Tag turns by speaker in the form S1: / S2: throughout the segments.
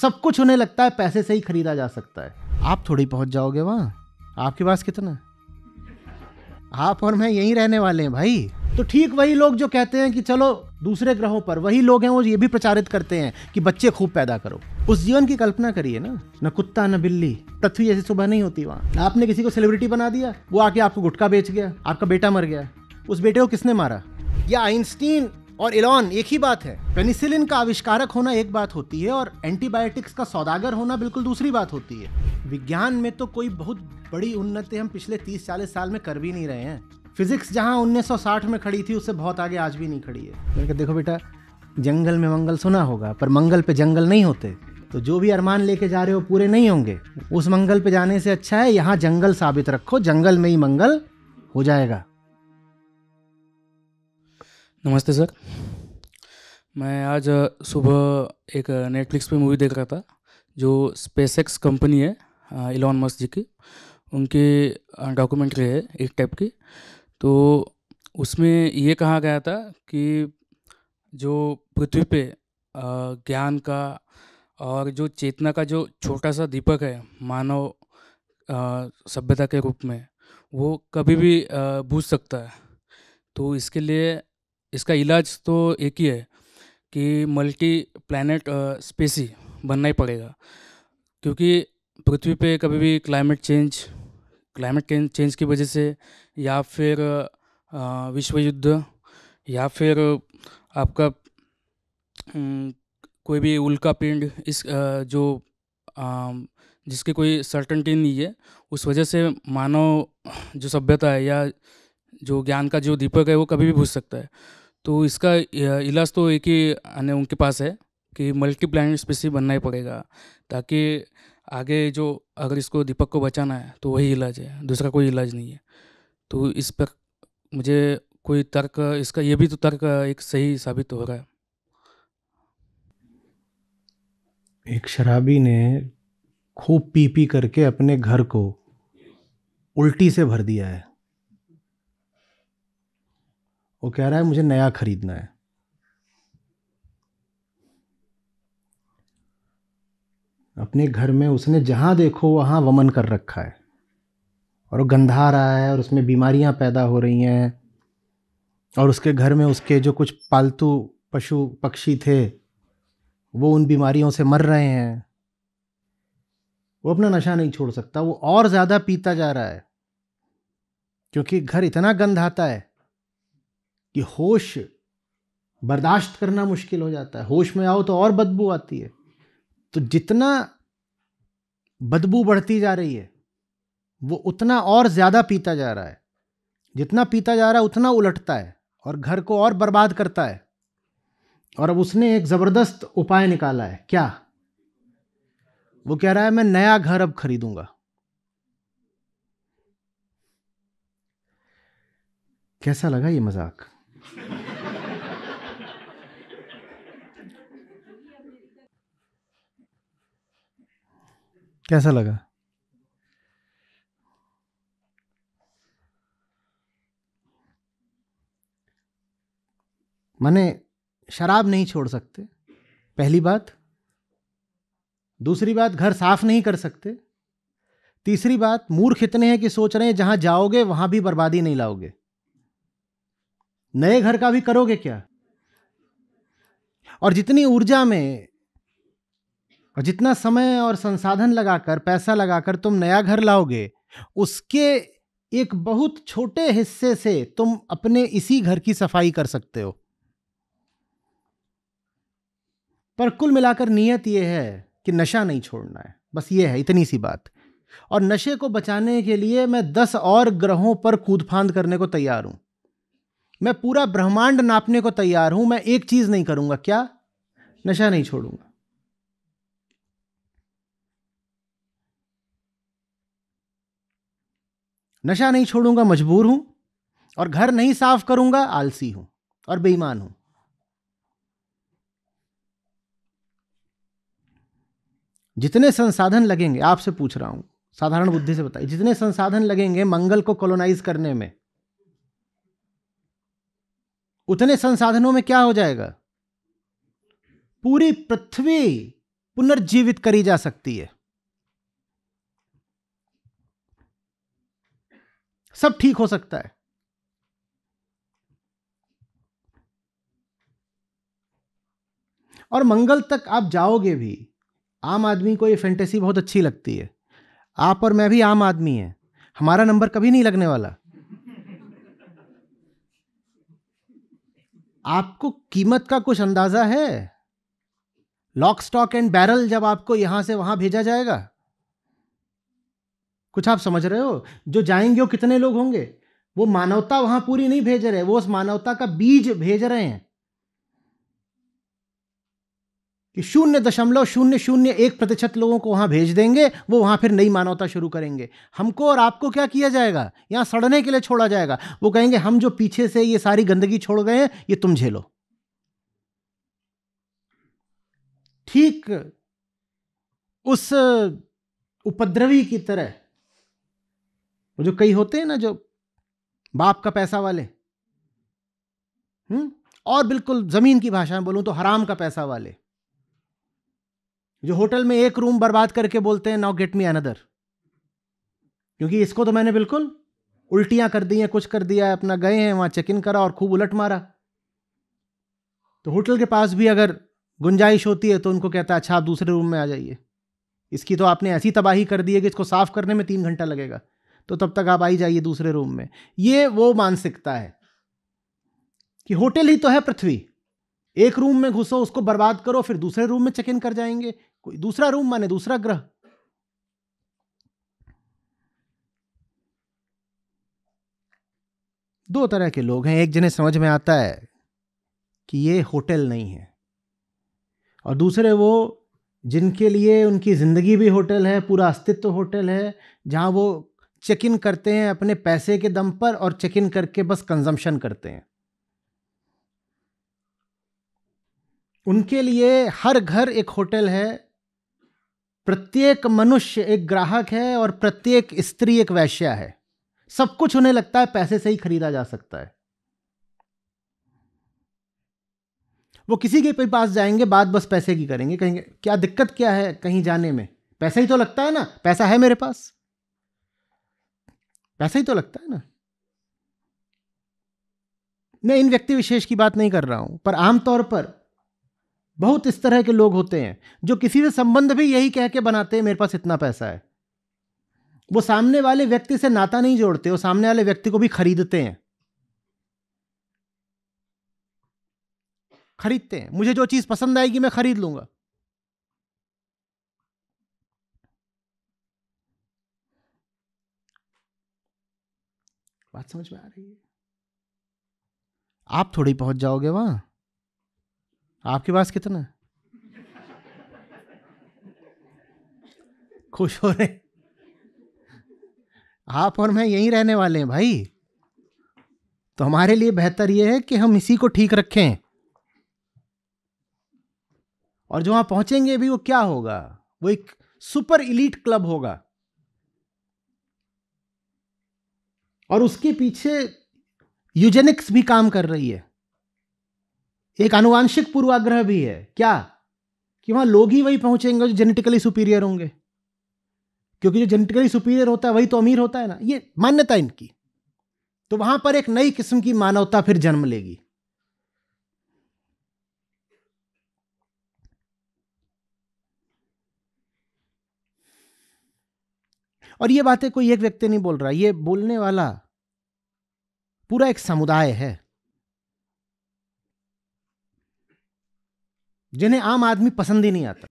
S1: सब कुछ उन्हें लगता है पैसे से ही खरीदा जा सकता है आप थोड़ी पहुंच जाओगे वहाँ आपके पास कितना आप और मैं यहीं रहने वाले हैं भाई तो ठीक वही लोग जो कहते हैं कि चलो दूसरे ग्रहों पर वही लोग हैं वो ये भी प्रचारित करते हैं कि बच्चे खूब पैदा करो उस जीवन की कल्पना करिए ना न कुत्ता न बिल्ली पृथ्वी जैसी सुबह नहीं होती वहाँ आपने किसी को सेलिब्रिटी बना दिया वो आके आपको गुटखा बेच गया आपका बेटा मर गया उस बेटे को किसने मारा या आइंस्टीन और इलॉन एक ही बात है पेनिसिलिन का आविष्कारक होना एक बात होती है और एंटीबायोटिक्स का सौदागर होना बिल्कुल दूसरी बात होती है विज्ञान में तो कोई बहुत बड़ी उन्नति हम पिछले 30-40 साल में कर भी नहीं रहे हैं फिजिक्स जहां 1960 में खड़ी थी उससे बहुत आगे आज भी नहीं खड़ी है मैंने देखो बेटा जंगल में मंगल सुना होगा पर मंगल पे जंगल नहीं होते तो जो भी अरमान लेके जा रहे हो पूरे नहीं होंगे उस मंगल पे जाने से अच्छा है यहाँ जंगल साबित रखो जंगल में ही मंगल हो जाएगा नमस्ते सर
S2: मैं आज सुबह एक नेटफ्लिक्स पे मूवी देख रहा था जो एक्स कंपनी है इलॉन मस्क जी की उनकी डॉक्यूमेंट्री है एक टाइप की तो उसमें ये कहा गया था कि जो पृथ्वी पे ज्ञान का और जो चेतना का जो छोटा सा दीपक है मानव सभ्यता के रूप में वो कभी भी बूझ सकता है तो इसके लिए इसका इलाज तो एक ही है कि मल्टी प्लानट स्पेसी बनना ही पड़ेगा क्योंकि पृथ्वी पे कभी भी क्लाइमेट चेंज क्लाइमेट चेंज की वजह से या फिर विश्व युद्ध या फिर आपका कोई भी उल्का पिंड इस जो जिसकी कोई सर्टनटी नहीं है उस वजह से मानव जो सभ्यता है या जो ज्ञान का जो दीपक है वो कभी भी भूज सकता है तो इसका इलाज तो एक ही आने उनके पास है कि मल्टी प्लान बनना ही पड़ेगा ताकि आगे जो अगर इसको दीपक को बचाना है तो वही इलाज है दूसरा कोई इलाज नहीं है तो इस पर मुझे कोई तर्क इसका ये भी तो तर्क एक सही साबित हो रहा है
S1: एक शराबी ने खूब पी पी करके अपने घर को उल्टी से भर दिया है वो कह रहा है मुझे नया खरीदना है अपने घर में उसने जहाँ देखो वहाँ वमन कर रखा है और वो गंधा रहा है और उसमें बीमारियाँ पैदा हो रही हैं और उसके घर में उसके जो कुछ पालतू पशु पक्षी थे वो उन बीमारियों से मर रहे हैं वो अपना नशा नहीं छोड़ सकता वो और ज़्यादा पीता जा रहा है क्योंकि घर इतना गंधाता है कि होश बर्दाश्त करना मुश्किल हो जाता है होश में आओ तो और बदबू आती है तो जितना बदबू बढ़ती जा रही है वो उतना और ज़्यादा पीता जा रहा है जितना पीता जा रहा है उतना उलटता है और घर को और बर्बाद करता है और अब उसने एक ज़बरदस्त उपाय निकाला है क्या वो कह रहा है मैं नया घर अब खरीदूंगा कैसा लगा ये मजाक कैसा लगा माने शराब नहीं छोड़ सकते पहली बात दूसरी बात घर साफ नहीं कर सकते तीसरी बात मूर्ख इतने हैं कि सोच रहे हैं जहां जाओगे वहां भी बर्बादी नहीं लाओगे नए घर का भी करोगे क्या और जितनी ऊर्जा में और जितना समय और संसाधन लगाकर पैसा लगाकर तुम नया घर लाओगे उसके एक बहुत छोटे हिस्से से तुम अपने इसी घर की सफाई कर सकते हो पर कुल मिलाकर नियत यह है कि नशा नहीं छोड़ना है बस ये है इतनी सी बात और नशे को बचाने के लिए मैं दस और ग्रहों पर कूद फांद करने को तैयार हूं मैं पूरा ब्रह्मांड नापने को तैयार हूं मैं एक चीज नहीं करूंगा क्या नशा नहीं छोड़ूंगा नशा नहीं छोड़ूंगा मजबूर हूं और घर नहीं साफ करूंगा आलसी हूं और बेईमान हूं जितने संसाधन लगेंगे आपसे पूछ रहा हूं साधारण बुद्धि से बताइए जितने संसाधन लगेंगे मंगल को कॉलोनाइज करने में उतने संसाधनों में क्या हो जाएगा पूरी पृथ्वी पुनर्जीवित करी जा सकती है सब ठीक हो सकता है और मंगल तक आप जाओगे भी आम आदमी को ये फैंटेसी बहुत अच्छी लगती है आप और मैं भी आम आदमी है हमारा नंबर कभी नहीं लगने वाला आपको कीमत का कुछ अंदाज़ा है लॉक स्टॉक एंड बैरल जब आपको यहां से वहां भेजा जाएगा कुछ आप समझ रहे हो जो जाएंगे वो कितने लोग होंगे वो मानवता वहां पूरी नहीं भेज रहे वो उस मानवता का बीज भेज रहे हैं कि शून्य दशमलव शून्य शून्य एक प्रतिशत लोगों को वहां भेज देंगे वो वहां फिर नई मानवता शुरू करेंगे हमको और आपको क्या किया जाएगा यहां सड़ने के लिए छोड़ा जाएगा वो कहेंगे हम जो पीछे से ये सारी गंदगी छोड़ गए हैं ये तुम झेलो ठीक उस उपद्रवी की तरह वो जो कई होते हैं ना जो बाप का पैसा वाले हुँ? हम्म, और बिल्कुल ज़मीन की भाषा में बोलूं तो हराम का पैसा वाले जो होटल में एक रूम बर्बाद करके बोलते हैं नाउ गेट मी अनदर क्योंकि इसको तो मैंने बिल्कुल उल्टियां कर दी हैं कुछ कर दिया है अपना गए हैं वहां चेक इन करा और खूब उलट मारा तो होटल के पास भी अगर गुंजाइश होती है तो उनको कहता है अच्छा आप दूसरे रूम में आ जाइए इसकी तो आपने ऐसी तबाही कर दी है कि इसको साफ़ करने में तीन घंटा लगेगा तो तब तक आप आई जाइए दूसरे रूम में ये वो मानसिकता है कि होटल ही तो है पृथ्वी एक रूम में घुसो उसको बर्बाद करो फिर दूसरे रूम में चेक इन कर जाएंगे कोई दूसरा रूम माने दूसरा ग्रह दो तरह के लोग हैं एक जिन्हें समझ में आता है कि ये होटल नहीं है और दूसरे वो जिनके लिए उनकी ज़िंदगी भी होटल है पूरा अस्तित्व होटल है जहां वो चेक इन करते हैं अपने पैसे के दम पर और चेक इन करके बस कंजम्पशन करते हैं उनके लिए हर घर एक होटल है प्रत्येक मनुष्य एक ग्राहक है और प्रत्येक स्त्री एक वैश्या है सब कुछ उन्हें लगता है पैसे से ही खरीदा जा सकता है वो किसी के पास जाएंगे बात बस पैसे की करेंगे कहेंगे क्या दिक्कत क्या है कहीं जाने में पैसा ही तो लगता है ना पैसा है मेरे पास पैसा ही तो लगता है ना मैं इन व्यक्ति विशेष की बात नहीं कर रहा हूं पर आमतौर पर बहुत इस तरह के लोग होते हैं जो किसी से संबंध भी यही कह के बनाते हैं मेरे पास इतना पैसा है वो सामने वाले व्यक्ति से नाता नहीं जोड़ते वो सामने वाले व्यक्ति को भी खरीदते हैं खरीदते हैं मुझे जो चीज पसंद आएगी मैं खरीद लूंगा बात समझ में आ रही है आप थोड़ी पहुंच जाओगे वहां आपके पास कितना है खुश हो रहे आप और मैं यहीं रहने वाले हैं भाई तो हमारे लिए बेहतर यह है कि हम इसी को ठीक रखें और जो वहां पहुंचेंगे भी वो क्या होगा वो एक सुपर इलीट क्लब होगा और उसके पीछे यूजेनिक्स भी काम कर रही है एक अनुवांशिक पूर्वाग्रह भी है क्या कि वहां लोग ही वही पहुंचेंगे जो जेनेटिकली सुपीरियर होंगे क्योंकि जो जेनेटिकली सुपीरियर होता है वही तो अमीर होता है ना ये मान्यता इनकी तो वहां पर एक नई किस्म की मानवता फिर जन्म लेगी और ये बातें कोई एक व्यक्ति नहीं बोल रहा ये बोलने वाला पूरा एक समुदाय है जिन्हें आम आदमी पसंद ही नहीं आता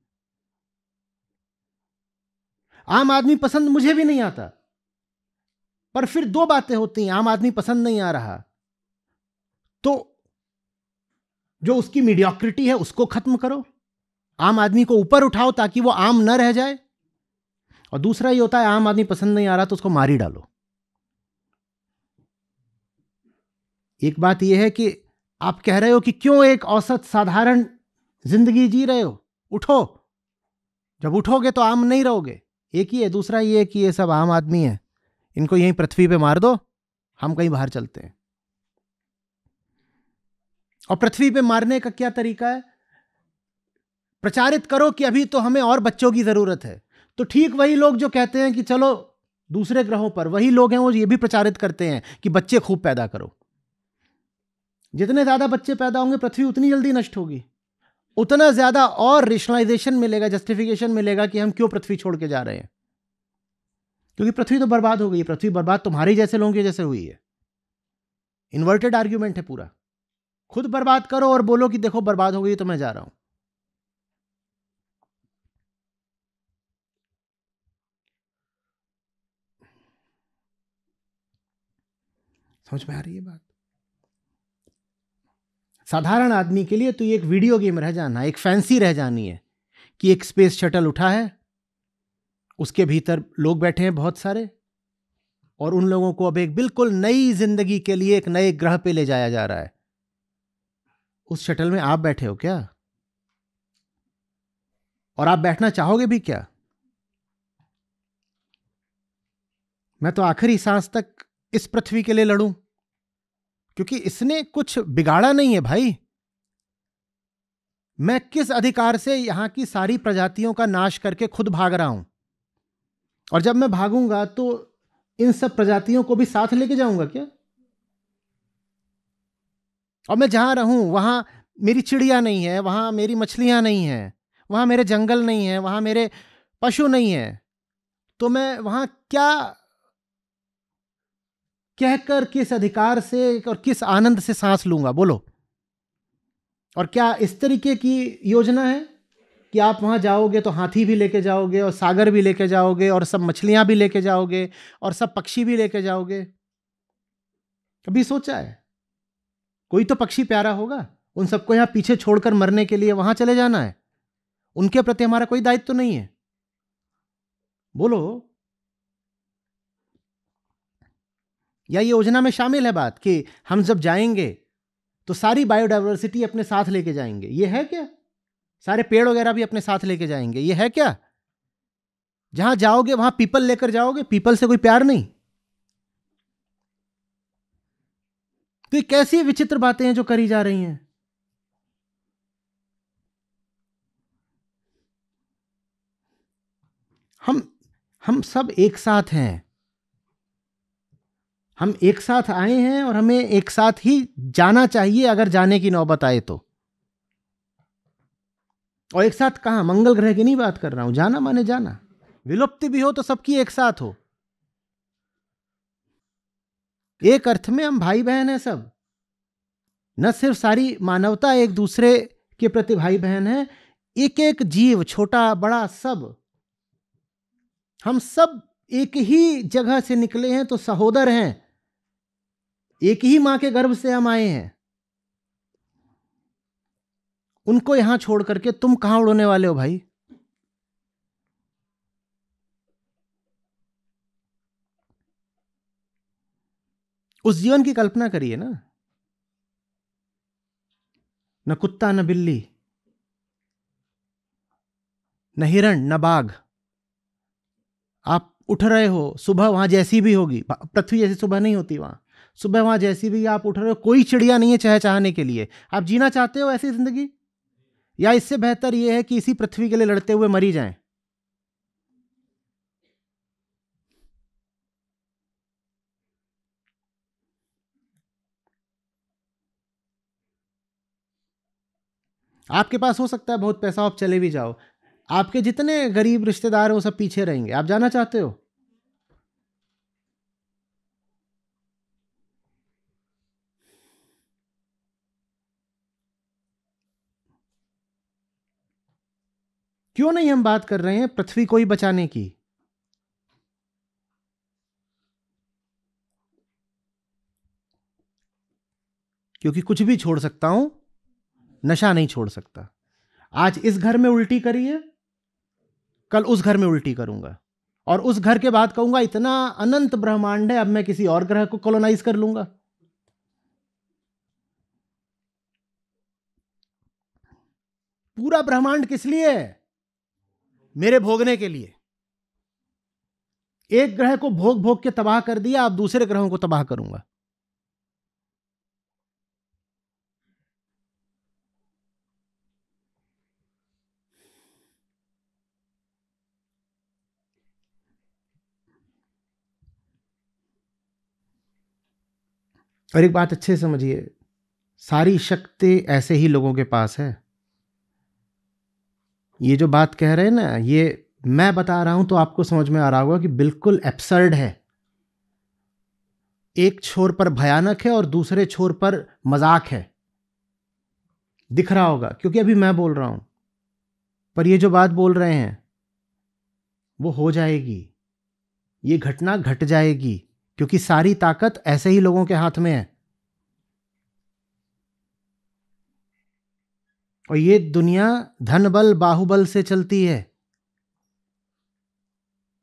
S1: आम आदमी पसंद मुझे भी नहीं आता पर फिर दो बातें होती हैं आम आदमी पसंद नहीं आ रहा तो जो उसकी मीडियोक्रिटी है उसको खत्म करो आम आदमी को ऊपर उठाओ ताकि वो आम न रह जाए और दूसरा ये होता है आम आदमी पसंद नहीं आ रहा तो उसको मारी डालो एक बात यह है कि आप कह रहे हो कि क्यों एक औसत साधारण जिंदगी जी रहे हो उठो जब उठोगे तो आम नहीं रहोगे एक ही है दूसरा ये है कि ये सब आम आदमी है इनको यही पृथ्वी पे मार दो हम कहीं बाहर चलते हैं और पृथ्वी पे मारने का क्या तरीका है प्रचारित करो कि अभी तो हमें और बच्चों की ज़रूरत है तो ठीक वही लोग जो कहते हैं कि चलो दूसरे ग्रहों पर वही लोग हैं वो ये भी प्रचारित करते हैं कि बच्चे खूब पैदा करो जितने ज़्यादा बच्चे पैदा होंगे पृथ्वी उतनी जल्दी नष्ट होगी उतना ज़्यादा और रेशनलाइजेशन मिलेगा जस्टिफिकेशन मिलेगा कि हम क्यों पृथ्वी छोड़ के जा रहे हैं क्योंकि पृथ्वी तो बर्बाद हो गई है पृथ्वी बर्बाद तुम्हारे जैसे लोगों की जैसे हुई है इन्वर्टेड आर्ग्यूमेंट है पूरा खुद बर्बाद करो और बोलो कि देखो बर्बाद हो गई तो मैं जा रहा हूं समझ में आ रही है बात साधारण आदमी के लिए तो ये एक वीडियो गेम रह जाना एक फैंसी रह जानी है कि एक स्पेस शटल उठा है उसके भीतर लोग बैठे हैं बहुत सारे और उन लोगों को अब एक बिल्कुल नई जिंदगी के लिए एक नए ग्रह पे ले जाया जा रहा है उस शटल में आप बैठे हो क्या और आप बैठना चाहोगे भी क्या मैं तो आखिरी सांस तक इस पृथ्वी के लिए लड़ूं क्योंकि इसने कुछ बिगाड़ा नहीं है भाई मैं किस अधिकार से यहां की सारी प्रजातियों का नाश करके खुद भाग रहा हूं और जब मैं भागूंगा तो इन सब प्रजातियों को भी साथ लेके जाऊंगा क्या और मैं जहां रहूं वहां मेरी चिड़िया नहीं है वहां मेरी मछलियां नहीं है वहां मेरे जंगल नहीं है वहां मेरे पशु नहीं है तो मैं वहां क्या कहकर किस अधिकार से और किस आनंद से सांस लूंगा बोलो और क्या इस तरीके की योजना है कि आप वहां जाओगे तो हाथी भी लेके जाओगे और सागर भी लेके जाओगे और सब मछलियां भी लेके जाओगे और सब पक्षी भी लेके जाओगे कभी सोचा है कोई तो पक्षी प्यारा होगा उन सबको यहां पीछे छोड़कर मरने के लिए वहां चले जाना है उनके प्रति हमारा कोई दायित्व तो नहीं है बोलो या ये योजना में शामिल है बात कि हम जब जाएंगे तो सारी बायोडाइवर्सिटी अपने साथ लेके जाएंगे ये है क्या सारे पेड़ वगैरह भी अपने साथ लेके जाएंगे ये है क्या जहां जाओगे वहां पीपल लेकर जाओगे पीपल से कोई प्यार नहीं तो ये कैसी विचित्र बातें हैं जो करी जा रही हैं हम हम सब एक साथ हैं हम एक साथ आए हैं और हमें एक साथ ही जाना चाहिए अगर जाने की नौबत आए तो और एक साथ कहा मंगल ग्रह की नहीं बात कर रहा हूं जाना माने जाना विलुप्ति भी हो तो सबकी एक साथ हो एक अर्थ में हम भाई बहन हैं सब न सिर्फ सारी मानवता एक दूसरे के प्रति भाई बहन है एक एक जीव छोटा बड़ा सब हम सब एक ही जगह से निकले हैं तो सहोदर हैं एक ही मां के गर्भ से हम आए हैं उनको यहां छोड़ करके तुम कहां उड़ने वाले हो भाई उस जीवन की कल्पना करिए ना न कुत्ता न बिल्ली न हिरण न बाघ आप उठ रहे हो सुबह वहां जैसी भी होगी पृथ्वी जैसी सुबह नहीं होती वहां सुबह वहाँ जैसी भी आप उठ रहे हो कोई चिड़िया नहीं है चहचहाने के लिए आप जीना चाहते हो ऐसी ज़िंदगी या इससे बेहतर यह है कि इसी पृथ्वी के लिए लड़ते हुए मरी जाएं आपके पास हो सकता है बहुत पैसा आप चले भी जाओ आपके जितने गरीब रिश्तेदार वो सब पीछे रहेंगे आप जाना चाहते हो क्यों नहीं हम बात कर रहे हैं पृथ्वी को ही बचाने की क्योंकि कुछ भी छोड़ सकता हूं नशा नहीं छोड़ सकता आज इस घर में उल्टी करी है कल उस घर में उल्टी करूंगा और उस घर के बाद कहूंगा इतना अनंत ब्रह्मांड है अब मैं किसी और ग्रह को कॉलोनाइज कर लूंगा पूरा ब्रह्मांड किस लिए है मेरे भोगने के लिए एक ग्रह को भोग भोग के तबाह कर दिया आप दूसरे ग्रहों को तबाह करूंगा और एक बात अच्छे समझिए सारी शक्ति ऐसे ही लोगों के पास है ये जो बात कह रहे हैं ना ये मैं बता रहा हूं तो आपको समझ में आ रहा होगा कि बिल्कुल एप्सर्ड है एक छोर पर भयानक है और दूसरे छोर पर मजाक है दिख रहा होगा क्योंकि अभी मैं बोल रहा हूं पर ये जो बात बोल रहे हैं वो हो जाएगी ये घटना घट जाएगी क्योंकि सारी ताकत ऐसे ही लोगों के हाथ में है और ये दुनिया धन बल बाहुबल से चलती है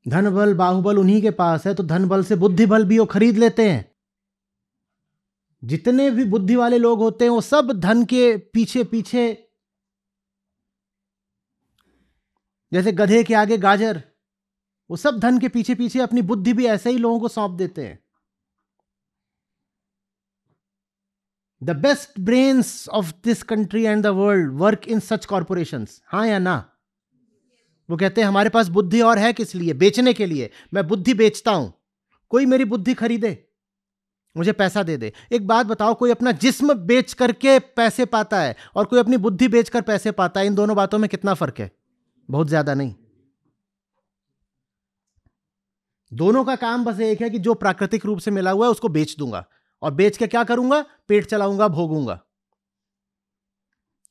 S1: धन बल बाहुबल उन्हीं के पास है तो धन बल से बुद्धि बल भी वो खरीद लेते हैं जितने भी बुद्धि वाले लोग होते हैं वो सब धन के पीछे पीछे जैसे गधे के आगे गाजर वो सब धन के पीछे पीछे अपनी बुद्धि भी ऐसे ही लोगों को सौंप देते हैं the best brains of this country and the world work in such corporation हाँ या ना वो कहते हैं हमारे पास बुद्धि और है किस लिए बेचने के लिए मैं बुद्धि बेचता हूं कोई मेरी बुद्धि खरीदे मुझे पैसा दे दे एक बात बताओ कोई अपना जिस्म बेच करके पैसे पाता है और कोई अपनी बुद्धि बेचकर पैसे पाता है इन दोनों बातों में कितना फर्क है बहुत ज्यादा नहीं दोनों का काम बस एक है कि जो प्राकृतिक रूप से मिला हुआ है उसको बेच दूंगा और बेच के क्या करूंगा पेट चलाऊंगा भोगूंगा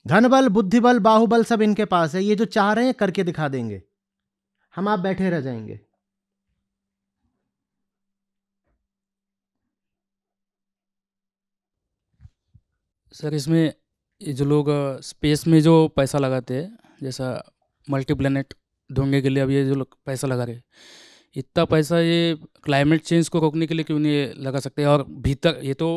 S1: धन बल बुद्धि बल बाहुबल सब इनके पास है ये जो चाह रहे हैं करके दिखा देंगे हम आप बैठे रह जाएंगे सर इसमें
S2: जो लोग स्पेस में जो पैसा लगाते हैं जैसा मल्टी ढूंढने के लिए अब ये जो लोग पैसा लगा रहे हैं इतना पैसा ये क्लाइमेट चेंज को रोकने के लिए क्यों नहीं लगा सकते और भीतर ये तो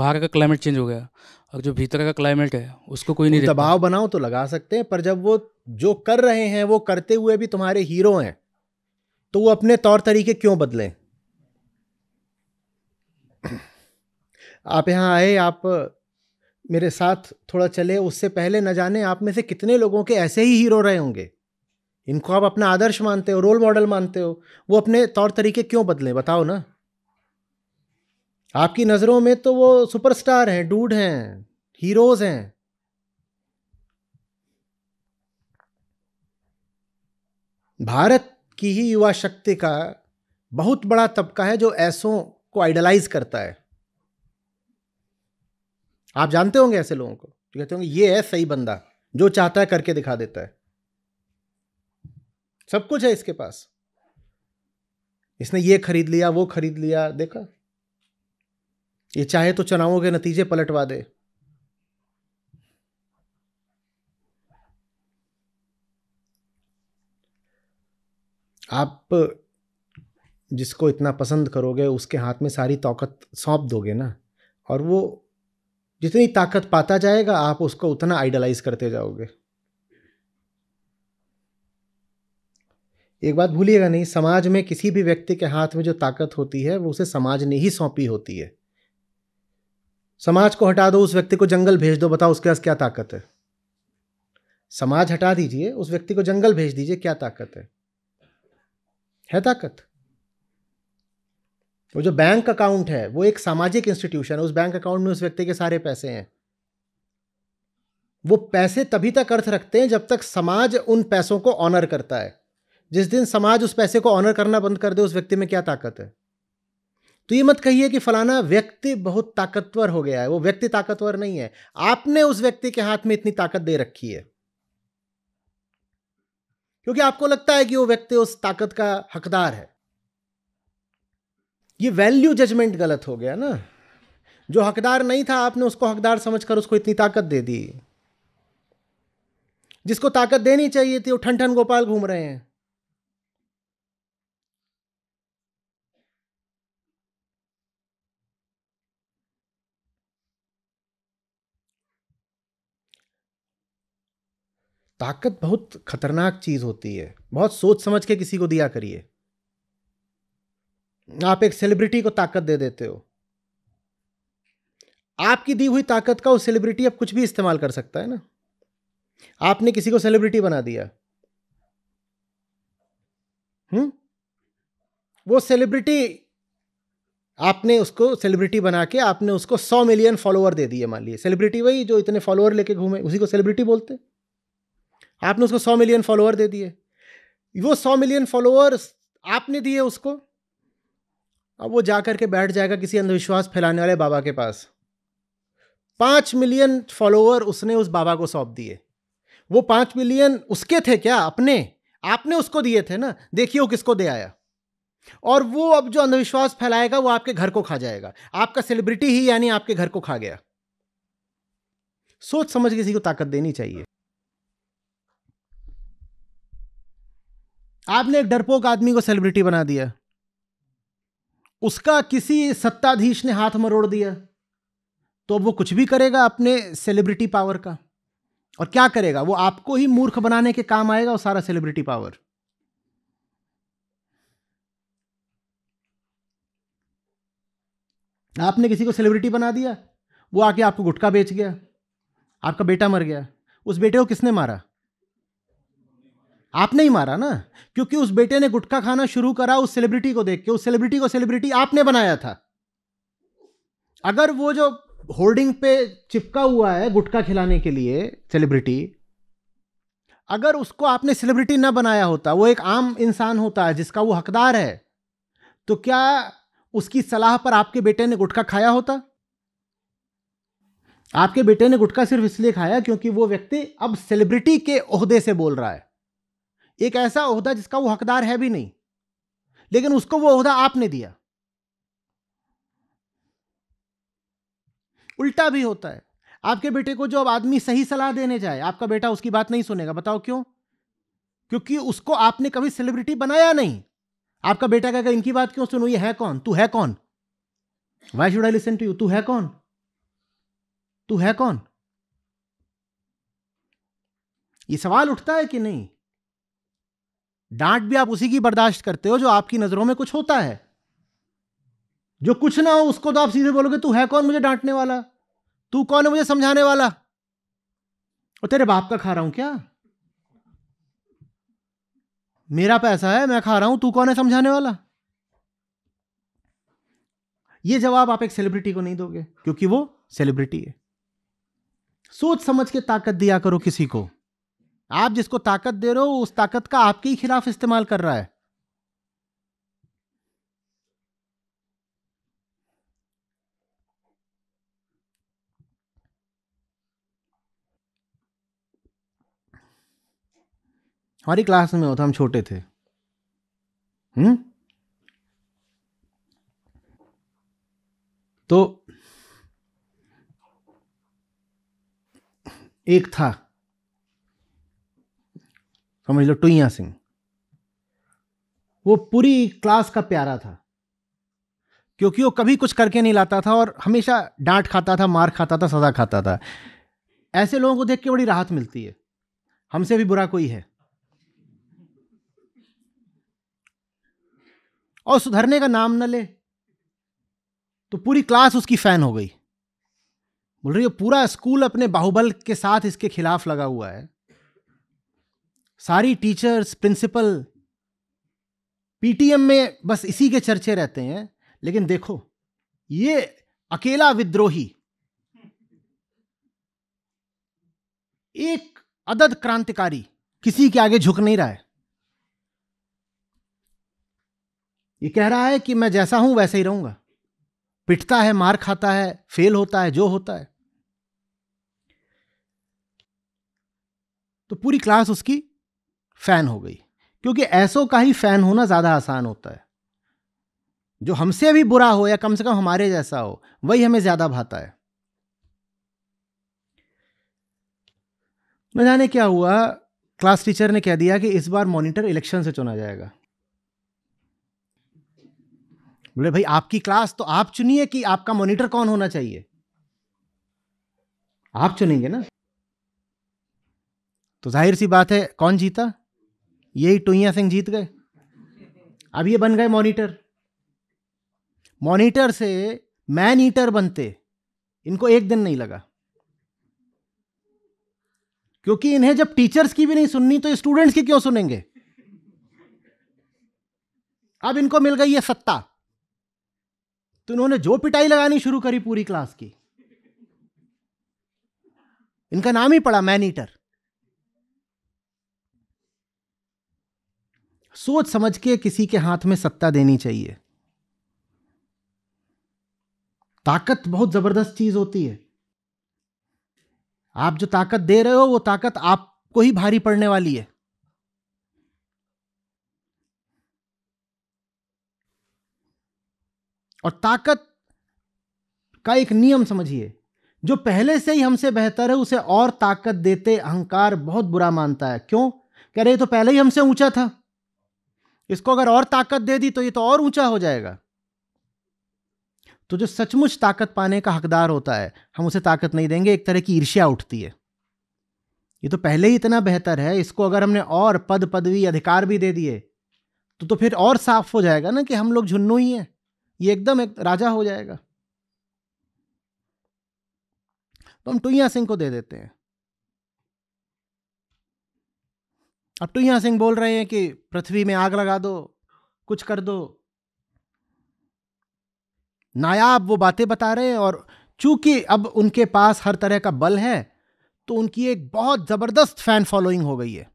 S2: बाहर का क्लाइमेट चेंज हो गया और जो भीतर का क्लाइमेट
S1: है उसको कोई नहीं दबाव बनाओ तो लगा सकते हैं पर जब वो जो कर रहे हैं वो करते हुए भी तुम्हारे हीरो हैं तो वो अपने तौर तरीके क्यों बदलें आप यहाँ आए आप मेरे साथ थोड़ा चले उससे पहले न जाने आप में से कितने लोगों के ऐसे ही हीरो रहे होंगे इनको आप अपना आदर्श मानते हो रोल मॉडल मानते हो वो अपने तौर तरीके क्यों बदले बताओ ना आपकी नज़रों में तो वो सुपरस्टार हैं डूड हैं हीरोज हैं भारत की ही युवा शक्ति का बहुत बड़ा तबका है जो ऐसों को आइडलाइज करता है आप जानते होंगे ऐसे लोगों को कहते होंगे ये है सही बंदा जो चाहता है करके दिखा देता है सब कुछ है इसके पास इसने ये खरीद लिया वो खरीद लिया देखा ये चाहे तो चुनावों के नतीजे पलटवा दे आप जिसको इतना पसंद करोगे उसके हाथ में सारी ताकत सौंप दोगे ना और वो जितनी ताकत पाता जाएगा आप उसको उतना आइडलाइज करते जाओगे एक बात भूलिएगा नहीं समाज में किसी भी व्यक्ति के हाथ में जो ताकत होती है वो उसे समाज ने ही सौंपी होती है समाज को हटा दो उस व्यक्ति को जंगल भेज दो बताओ उसके पास क्या ताकत है समाज हटा दीजिए उस व्यक्ति को जंगल भेज दीजिए क्या ताकत है है ताकत वो जो बैंक अकाउंट है वो एक सामाजिक इंस्टीट्यूशन है उस बैंक अकाउंट में उस व्यक्ति के सारे पैसे हैं वो पैसे तभी तक अर्थ रखते हैं जब तक समाज उन पैसों को ऑनर करता है जिस दिन समाज उस पैसे को ऑनर करना बंद कर दे उस व्यक्ति में क्या ताकत है तो ये मत कहिए कि फलाना व्यक्ति बहुत ताकतवर हो गया है वो व्यक्ति ताकतवर नहीं है आपने उस व्यक्ति के हाथ में इतनी ताकत दे रखी है क्योंकि आपको लगता है कि वो व्यक्ति उस ताकत का हकदार है ये वैल्यू जजमेंट गलत हो गया ना जो हकदार नहीं था आपने उसको हकदार समझकर उसको इतनी ताकत दे दी जिसको ताकत देनी चाहिए थी वो ठन ठन गोपाल घूम रहे हैं ताकत बहुत खतरनाक चीज होती है बहुत सोच समझ के किसी को दिया करिए आप एक सेलिब्रिटी को ताकत दे देते हो आपकी दी हुई ताकत का वो सेलिब्रिटी अब कुछ भी इस्तेमाल कर सकता है ना आपने किसी को सेलिब्रिटी बना दिया हम्म वो सेलिब्रिटी आपने उसको सेलिब्रिटी बना के आपने उसको सौ मिलियन फॉलोअर दे दिए मान लिए सेलिब्रिटी वही जो इतने फॉलोअर लेके घूमे उसी को सेलिब्रिटी बोलते हैं आपने उसको सौ मिलियन फॉलोअर दे दिए वो सौ मिलियन फॉलोअर्स आपने दिए उसको अब वो जा करके बैठ जाएगा किसी अंधविश्वास फैलाने वाले बाबा के पास पांच मिलियन फॉलोअर उसने उस बाबा को सौंप दिए वो पांच मिलियन उसके थे क्या अपने आपने उसको दिए थे ना देखिए वो किसको दे आया और वो अब जो अंधविश्वास फैलाएगा वो आपके घर को खा जाएगा आपका सेलिब्रिटी ही यानी आपके घर को खा गया सोच समझ किसी को ताकत देनी चाहिए आपने एक डरपोक आदमी को सेलिब्रिटी बना दिया उसका किसी सत्ताधीश ने हाथ मरोड़ दिया तो वो कुछ भी करेगा अपने सेलिब्रिटी पावर का और क्या करेगा वो आपको ही मूर्ख बनाने के काम आएगा वो सारा सेलिब्रिटी पावर आपने किसी को सेलिब्रिटी बना दिया वो आके आपको गुटखा बेच गया आपका बेटा मर गया उस बेटे को किसने मारा आपने ही मारा ना क्योंकि उस बेटे ने गुटखा खाना शुरू करा उस सेलिब्रिटी को देख के उस सेलिब्रिटी को सेलिब्रिटी आपने बनाया था अगर वो जो होर्डिंग पे चिपका हुआ है गुटखा खिलाने के लिए सेलिब्रिटी अगर उसको आपने सेलिब्रिटी ना बनाया होता वो एक आम इंसान होता है जिसका वो हकदार है तो क्या उसकी सलाह पर आपके बेटे ने गुटखा खाया होता आपके बेटे ने गुटखा सिर्फ इसलिए खाया क्योंकि वो व्यक्ति अब सेलिब्रिटी के ओहदे से बोल रहा है एक ऐसा ओहदा जिसका वो हकदार है भी नहीं लेकिन उसको वो ओहदा आपने दिया उल्टा भी होता है आपके बेटे को जो अब आदमी सही सलाह देने जाए आपका बेटा उसकी बात नहीं सुनेगा बताओ क्यों क्योंकि उसको आपने कभी सेलिब्रिटी बनाया नहीं आपका बेटा कहेगा इनकी बात क्यों सुनो ये है कौन तू है कौन why should I listen to you तू है कौन तू है कौन ये सवाल उठता है कि नहीं डांट भी आप उसी की बर्दाश्त करते हो जो आपकी नज़रों में कुछ होता है जो कुछ ना हो उसको तो आप सीधे बोलोगे तू है कौन मुझे डांटने वाला तू कौन है मुझे समझाने वाला और तेरे बाप का खा रहा हूं क्या मेरा पैसा है मैं खा रहा हूं तू कौन है समझाने वाला ये जवाब आप एक सेलिब्रिटी को नहीं दोगे क्योंकि वो सेलिब्रिटी है सोच समझ के ताकत दिया करो किसी को आप जिसको ताकत दे रहे हो उस ताकत का आपके ही खिलाफ इस्तेमाल कर रहा है हमारी क्लास में होता हम छोटे थे हम्म तो एक था समझ लो टुइया सिंह वो पूरी क्लास का प्यारा था क्योंकि वो कभी कुछ करके नहीं लाता था और हमेशा डांट खाता था मार खाता था सजा खाता था ऐसे लोगों को देख के बड़ी राहत मिलती है हमसे भी बुरा कोई है और सुधरने का नाम न ले तो पूरी क्लास उसकी फैन हो गई बोल रही है पूरा स्कूल अपने बाहुबल के साथ इसके खिलाफ लगा हुआ है सारी टीचर्स प्रिंसिपल पीटीएम में बस इसी के चर्चे रहते हैं लेकिन देखो ये अकेला विद्रोही एक अदद क्रांतिकारी किसी के आगे झुक नहीं रहा है ये कह रहा है कि मैं जैसा हूं वैसे ही रहूंगा पिटता है मार खाता है फेल होता है जो होता है तो पूरी क्लास उसकी फैन हो गई क्योंकि ऐसो का ही फैन होना ज़्यादा आसान होता है जो हमसे भी बुरा हो या कम से कम हमारे जैसा हो वही हमें ज़्यादा भाता है न जाने क्या हुआ क्लास टीचर ने कह दिया कि इस बार मॉनिटर इलेक्शन से चुना जाएगा बोले भाई आपकी क्लास तो आप चुनिए कि आपका मॉनिटर कौन होना चाहिए आप चुनेंगे ना तो जाहिर सी बात है कौन जीता यही टुइया सिंह जीत गए अब ये बन गए मॉनिटर मॉनिटर से मैन ईटर बनते इनको एक दिन नहीं लगा क्योंकि इन्हें जब टीचर्स की भी नहीं सुननी तो स्टूडेंट्स की क्यों सुनेंगे अब इनको मिल गई ये सत्ता तो इन्होंने जो पिटाई लगानी शुरू करी पूरी क्लास की इनका नाम ही पड़ा मैन ईटर सोच समझ के किसी के हाथ में सत्ता देनी चाहिए ताकत बहुत जबरदस्त चीज होती है आप जो ताकत दे रहे हो वो ताकत आपको ही भारी पड़ने वाली है और ताकत का एक नियम समझिए जो पहले से ही हमसे बेहतर है उसे और ताकत देते अहंकार बहुत बुरा मानता है क्यों कह रहे तो पहले ही हमसे ऊंचा था इसको अगर और ताकत दे दी तो ये तो और ऊंचा हो जाएगा तो जो सचमुच ताकत पाने का हकदार होता है हम उसे ताकत नहीं देंगे एक तरह की ईर्ष्या उठती है ये तो पहले ही इतना बेहतर है इसको अगर हमने और पद पदवी अधिकार भी दे दिए तो तो फिर और साफ हो जाएगा ना कि हम लोग झुन्नू ही हैं ये एकदम एक राजा हो जाएगा तो हम टुइया सिंह को दे देते हैं अब टुया सिंह बोल रहे हैं कि पृथ्वी में आग लगा दो कुछ कर दो नायाब वो बातें बता रहे हैं और चूंकि अब उनके पास हर तरह का बल है तो उनकी एक बहुत ज़बरदस्त फैन फॉलोइंग हो गई है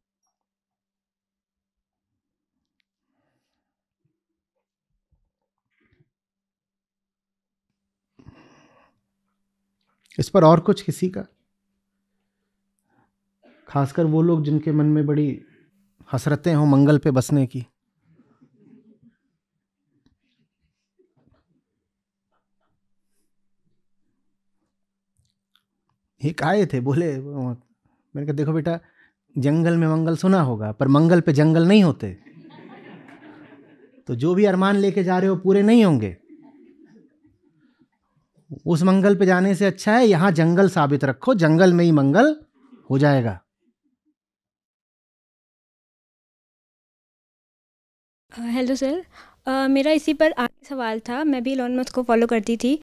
S1: इस पर और कुछ किसी का खासकर वो लोग जिनके मन में बड़ी हसरतें हों मंगल पे बसने की एक आए थे बोले मैंने कहा देखो बेटा जंगल में मंगल सुना होगा पर मंगल पे जंगल नहीं होते तो जो भी अरमान लेके जा रहे हो पूरे नहीं होंगे उस मंगल पे जाने से अच्छा है यहां जंगल साबित रखो जंगल में ही मंगल हो जाएगा
S2: हेलो सर मेरा इसी पर आगे सवाल था मैं भी लोन मस्क को फॉलो
S1: करती थी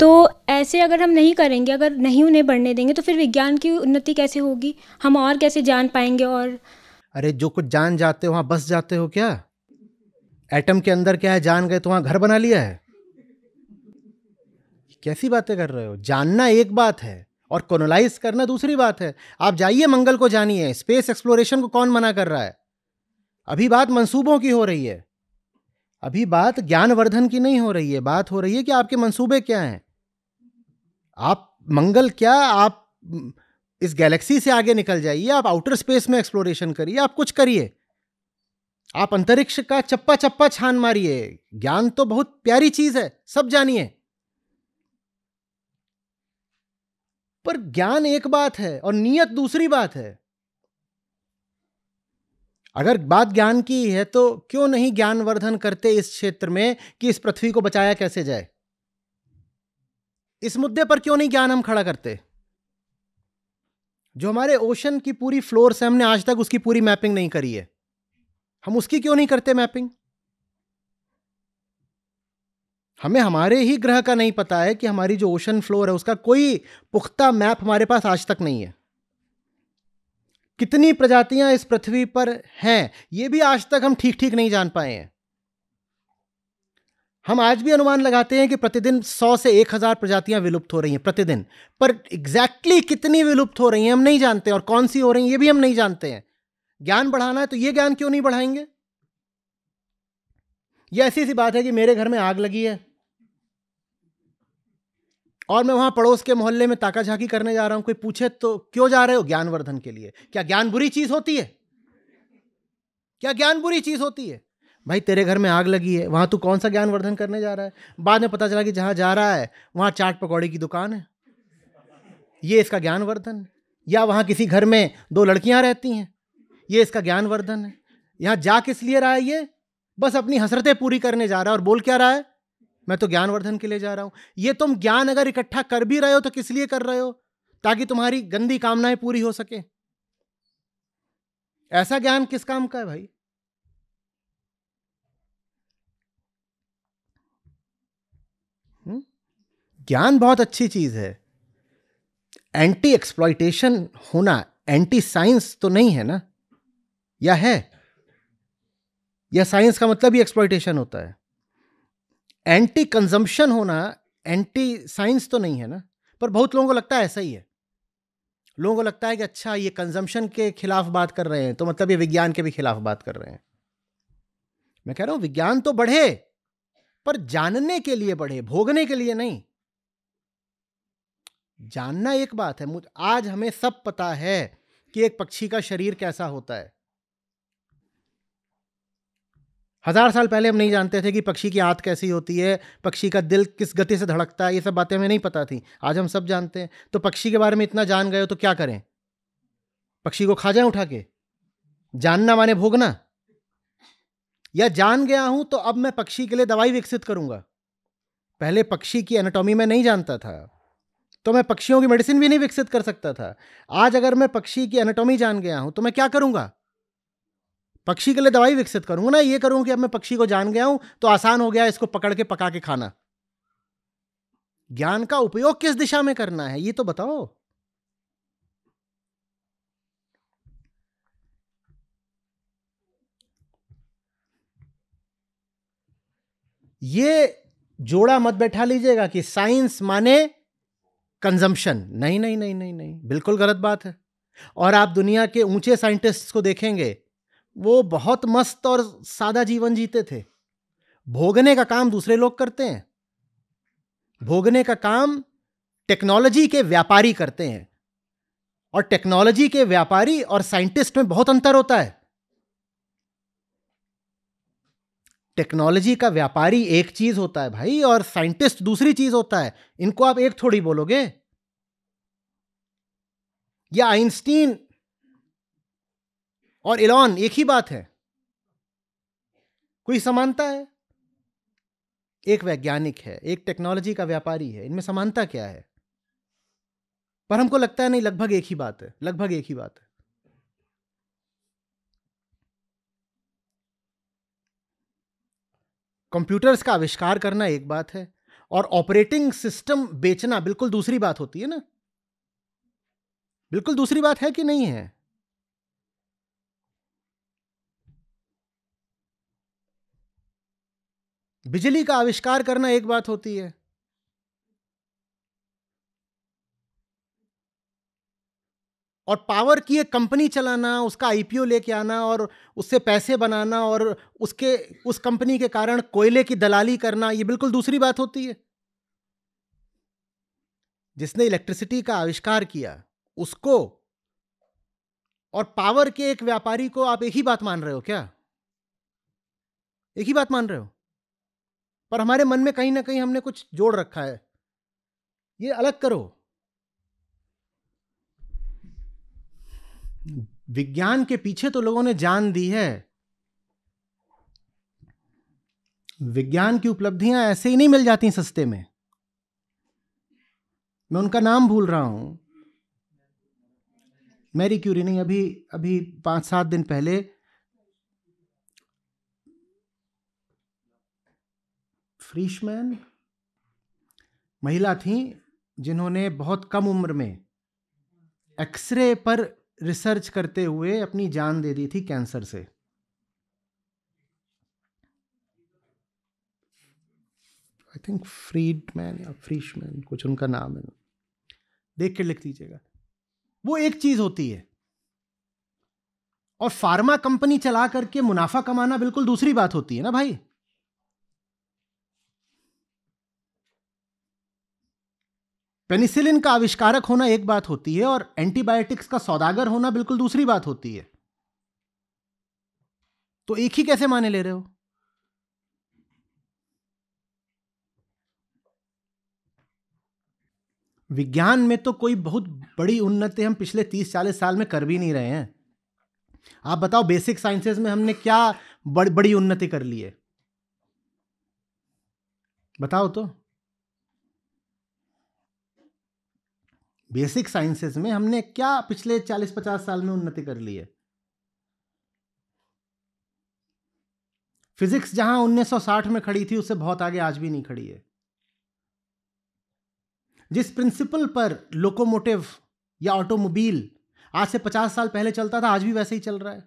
S1: तो ऐसे अगर हम नहीं करेंगे अगर नहीं उन्हें बढ़ने देंगे तो फिर विज्ञान की उन्नति कैसे होगी हम और कैसे जान पाएंगे और अरे जो कुछ जान जाते हो वहाँ बस जाते हो क्या एटम के अंदर क्या है जान गए तो वहाँ घर बना लिया है कैसी बातें कर रहे हो जानना एक बात है और कोनोलाइज करना दूसरी बात है आप जाइए मंगल को जानिए स्पेस एक्सप्लोरेशन को कौन मना कर रहा है अभी बात मंसूबों की हो रही है अभी बात ज्ञानवर्धन की नहीं हो रही है बात हो रही है कि आपके मंसूबे क्या हैं आप मंगल क्या आप इस गैलेक्सी से आगे निकल जाइए आप आउटर स्पेस में एक्सप्लोरेशन करिए आप कुछ करिए आप अंतरिक्ष का चप्पा चप्पा छान मारिए ज्ञान तो बहुत प्यारी चीज है सब जानिए पर ज्ञान एक बात है और नियत दूसरी बात है अगर बात ज्ञान की है तो क्यों नहीं ज्ञानवर्धन करते इस क्षेत्र में कि इस पृथ्वी को बचाया कैसे जाए इस मुद्दे पर क्यों नहीं ज्ञान हम खड़ा करते जो हमारे ओशन की पूरी फ्लोर से हमने आज तक उसकी पूरी मैपिंग नहीं करी है हम उसकी क्यों नहीं करते मैपिंग हमें हमारे ही ग्रह का नहीं पता है कि हमारी जो ओशन फ्लोर है उसका कोई पुख्ता मैप हमारे पास आज तक नहीं है कितनी प्रजातियां इस पृथ्वी पर हैं ये भी आज तक हम ठीक ठीक नहीं जान पाए हैं हम आज भी अनुमान लगाते हैं कि प्रतिदिन सौ से एक हज़ार प्रजातियां विलुप्त हो रही हैं प्रतिदिन पर एग्जैक्टली exactly कितनी विलुप्त हो रही हैं हम नहीं जानते और कौन सी हो रही हैं ये भी हम नहीं जानते हैं ज्ञान बढ़ाना है तो ये ज्ञान क्यों नहीं बढ़ाएंगे यह ऐसी सी बात है कि मेरे घर में आग लगी है और मैं वहाँ पड़ोस के मोहल्ले में ताका झाकी करने जा रहा हूँ कोई पूछे तो क्यों जा रहे हो ज्ञानवर्धन के लिए क्या ज्ञान बुरी चीज़ होती है क्या ज्ञान बुरी चीज़ होती है भाई तेरे घर में आग लगी है वहाँ तू कौन सा ज्ञानवर्धन करने जा रहा है बाद में पता चला कि जहाँ जा रहा है वहाँ चाट पकौड़े की दुकान है ये इसका ज्ञानवर्धन या वहाँ किसी घर में दो लड़कियाँ रहती हैं ये इसका ज्ञानवर्धन है यहाँ जा किस लिए रहा है ये बस अपनी हसरतें पूरी करने जा रहा है और बोल क्या रहा है मैं तो ज्ञानवर्धन के लिए जा रहा हूँ ये तुम ज्ञान अगर इकट्ठा कर भी रहे हो तो किस लिए कर रहे हो ताकि तुम्हारी गंदी कामनाएं पूरी हो सके ऐसा ज्ञान किस काम का है भाई हम्म? ज्ञान बहुत अच्छी चीज है एंटी एक्सप्लॉयटेशन होना एंटी साइंस तो नहीं है ना या है या साइंस का मतलब ही एक्सप्लॉयटेशन होता है एंटी कंजम्पशन होना एंटी साइंस तो नहीं है ना पर बहुत लोगों को लगता है ऐसा ही है लोगों को लगता है कि अच्छा ये कंजम्पशन के खिलाफ बात कर रहे हैं तो मतलब ये विज्ञान के भी खिलाफ बात कर रहे हैं मैं कह रहा हूं विज्ञान तो बढ़े पर जानने के लिए बढ़े भोगने के लिए नहीं जानना एक बात है आज हमें सब पता है कि एक पक्षी का शरीर कैसा होता है हज़ार साल पहले हम नहीं जानते थे कि पक्षी की आँत कैसी होती है पक्षी का दिल किस गति से धड़कता है ये सब बातें हमें नहीं पता थी आज हम सब जानते हैं तो पक्षी के बारे में इतना जान गए हो तो क्या करें पक्षी को खा जाए उठा के जानना माने भोगना या जान गया हूं तो अब मैं पक्षी के लिए दवाई विकसित करूंगा पहले पक्षी की एनाटॉमी में नहीं जानता था तो मैं पक्षियों की मेडिसिन भी नहीं विकसित कर सकता था आज अगर मैं पक्षी की एनाटॉमी जान गया हूं तो मैं क्या करूंगा पक्षी के लिए दवाई विकसित करूंगा ना ये करूं कि अब मैं पक्षी को जान गया हूं तो आसान हो गया इसको पकड़ के पका के खाना ज्ञान का उपयोग किस दिशा में करना है ये तो बताओ ये जोड़ा मत बैठा लीजिएगा कि साइंस माने कंजम्पशन नहीं नहीं नहीं नहीं नहीं बिल्कुल गलत बात है और आप दुनिया के ऊंचे साइंटिस्ट्स को देखेंगे वो बहुत मस्त और सादा जीवन जीते थे भोगने का काम दूसरे लोग करते हैं भोगने का काम टेक्नोलॉजी के व्यापारी करते हैं और टेक्नोलॉजी के व्यापारी और साइंटिस्ट में बहुत अंतर होता है टेक्नोलॉजी का व्यापारी एक चीज होता है भाई और साइंटिस्ट दूसरी चीज होता है इनको आप एक थोड़ी बोलोगे या आइंस्टीन और इलॉन एक ही बात है कोई समानता है एक वैज्ञानिक है एक टेक्नोलॉजी का व्यापारी है इनमें समानता क्या है पर हमको लगता है नहीं लगभग एक ही बात है लगभग एक ही बात है कंप्यूटर्स का आविष्कार करना एक बात है और ऑपरेटिंग सिस्टम बेचना बिल्कुल दूसरी बात होती है ना बिल्कुल दूसरी बात है कि नहीं है बिजली का आविष्कार करना एक बात होती है और पावर की एक कंपनी चलाना उसका आईपीओ लेके आना और उससे पैसे बनाना और उसके उस कंपनी के कारण कोयले की दलाली करना ये बिल्कुल दूसरी बात होती है जिसने इलेक्ट्रिसिटी का आविष्कार किया उसको और पावर के एक व्यापारी को आप एक ही बात मान रहे हो क्या एक ही बात मान रहे हो पर हमारे मन में कहीं ना कहीं हमने कुछ जोड़ रखा है ये अलग करो विज्ञान के पीछे तो लोगों ने जान दी है विज्ञान की उपलब्धियां ऐसे ही नहीं मिल जाती सस्ते में मैं उनका नाम भूल रहा हूं मैरी क्यूरी नहीं अभी अभी पांच सात दिन पहले फ्रीशमैन महिला थीं जिन्होंने बहुत कम उम्र में एक्सरे पर रिसर्च करते हुए अपनी जान दे दी थी कैंसर से आई थिंक फ्रीडमैन या फ्रीशमैन कुछ उनका नाम है देख के लिख दीजिएगा वो एक चीज होती है और फार्मा कंपनी चला करके मुनाफा कमाना बिल्कुल दूसरी बात होती है ना भाई पेनिसिलिन का आविष्कारक होना एक बात होती है और एंटीबायोटिक्स का सौदागर होना बिल्कुल दूसरी बात होती है तो एक ही कैसे माने ले रहे हो विज्ञान में तो कोई बहुत बड़ी उन्नति हम पिछले तीस चालीस साल में कर भी नहीं रहे हैं आप बताओ बेसिक साइंसेस में हमने क्या बड़, बड़ी उन्नति कर ली है बताओ तो बेसिक साइंसेस में हमने क्या पिछले चालीस पचास साल में उन्नति कर ली है फिजिक्स जहां 1960 में खड़ी थी उससे बहुत आगे आज भी नहीं खड़ी है जिस प्रिंसिपल पर लोकोमोटिव या ऑटोमोबाइल आज से पचास साल पहले चलता था आज भी वैसे ही चल रहा है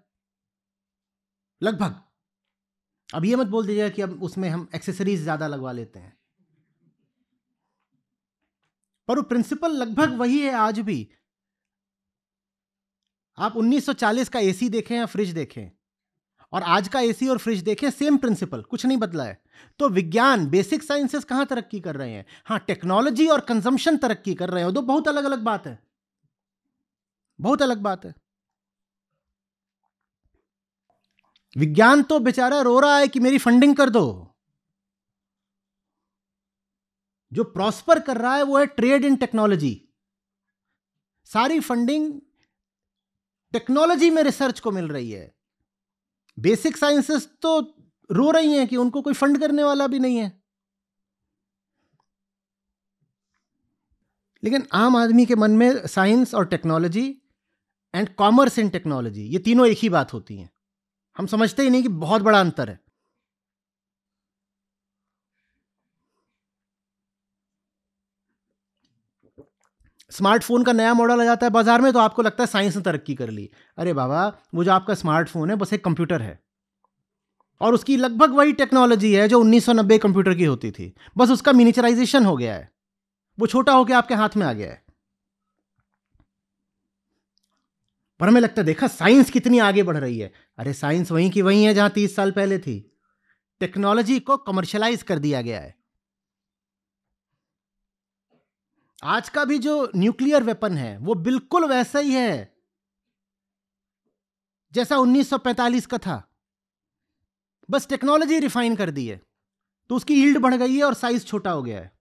S1: लगभग अब यह मत बोल दीजिएगा कि अब उसमें हम एक्सेसरीज ज़्यादा लगवा लेते हैं पर वो प्रिंसिपल लगभग वही है आज भी आप 1940 का एसी देखें या फ्रिज देखें और आज का एसी और फ्रिज देखें सेम प्रिंसिपल कुछ नहीं बदला है तो विज्ञान बेसिक साइंसेस कहां तरक्की कर रहे हैं हां टेक्नोलॉजी और कंजम्पशन तरक्की कर रहे हैं तो बहुत अलग अलग बात है बहुत अलग बात है विज्ञान तो बेचारा रो रहा है कि मेरी फंडिंग कर दो जो प्रॉस्पर कर रहा है वो है ट्रेड इन टेक्नोलॉजी सारी फंडिंग टेक्नोलॉजी में रिसर्च को मिल रही है बेसिक साइंसेस तो रो रही हैं कि उनको कोई फंड करने वाला भी नहीं है लेकिन आम आदमी के मन में साइंस और technology and commerce and technology ये तीनों एक ही बात होती हैं हम समझते ही नहीं कि बहुत बड़ा अंतर है स्मार्टफोन का नया मॉडल आ जाता है बाजार में तो आपको लगता है साइंस ने तरक्की कर ली अरे बाबा वो जो आपका स्मार्टफोन है बस एक कंप्यूटर है और उसकी लगभग वही टेक्नोलॉजी है जो 1990 कंप्यूटर की होती थी बस उसका मिनिचराइजेशन हो गया है वो छोटा होकर आपके हाथ में आ गया है पर हमें लगता है देखा साइंस कितनी आगे बढ़ रही है अरे साइंस वहीं की वहीं है जहां तीस साल पहले थी टेक्नोलॉजी को कमर्शलाइज कर दिया गया है आज का भी जो न्यूक्लियर वेपन है वो बिल्कुल वैसा ही है जैसा 1945 का था बस टेक्नोलॉजी रिफाइन कर दी है तो उसकी ईल्ड बढ़ गई है और साइज छोटा हो गया है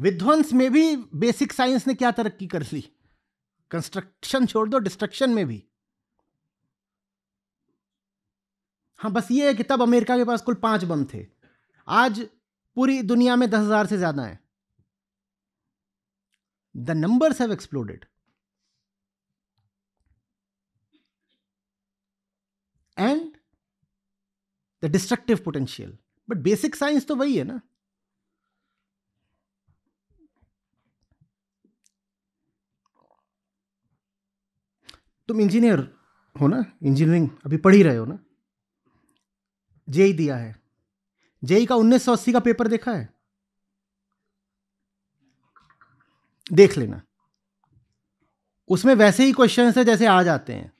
S1: विध्वंस में भी बेसिक साइंस ने क्या तरक्की कर ली कंस्ट्रक्शन छोड़ दो डिस्ट्रक्शन में भी हाँ बस ये है कि तब अमेरिका के पास कुल पांच बम थे आज पूरी दुनिया में दस हज़ार से ज़्यादा हैं the numbers have exploded and the destructive potential but basic science तो वही है ना तुम इंजीनियर हो ना इंजीनियरिंग अभी पढ़ ही रहे हो ना जे ही दिया है जेई का 1980 का पेपर देखा है देख लेना उसमें वैसे ही क्वेश्चन है जैसे आ जाते हैं